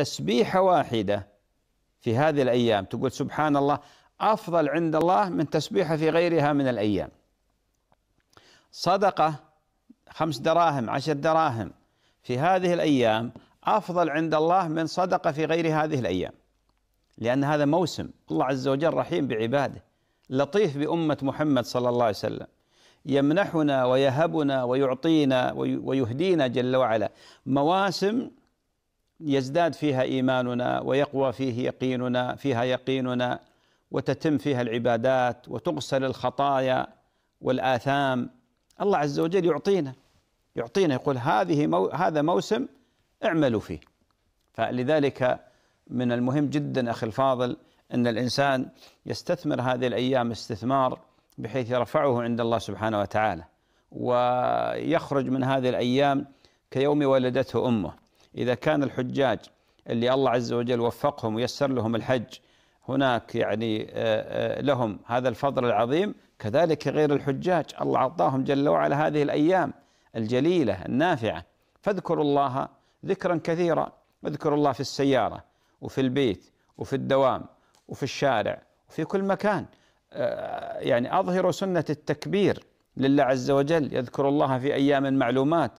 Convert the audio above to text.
تسبيحة واحدة في هذه الأيام تقول سبحان الله أفضل عند الله من تسبيحة في غيرها من الأيام صدقة خمس دراهم عشر دراهم في هذه الأيام أفضل عند الله من صدقة في غير هذه الأيام لأن هذا موسم الله عز وجل رحيم بعباده لطيف بأمة محمد صلى الله عليه وسلم يمنحنا ويهبنا ويعطينا ويهدينا جل وعلا مواسم يزداد فيها ايماننا ويقوى فيه يقيننا فيها يقيننا وتتم فيها العبادات وتغسل الخطايا والاثام الله عز وجل يعطينا يعطينا يقول هذه مو هذا موسم اعملوا فيه فلذلك من المهم جدا اخي الفاضل ان الانسان يستثمر هذه الايام استثمار بحيث يرفعه عند الله سبحانه وتعالى ويخرج من هذه الايام كيوم ولدته امه إذا كان الحجاج اللي الله عز وجل وفقهم ويسر لهم الحج هناك يعني آه، آه، لهم هذا الفضل العظيم كذلك غير الحجاج الله أعطاهم جل وعلا هذه الأيام الجليلة النافعة فاذكروا الله ذكرا كثيرا اذكروا الله في السيارة وفي البيت وفي الدوام وفي الشارع وفي كل مكان آه، يعني أظهروا سنة التكبير لله عز وجل يذكر الله في أيام معلومات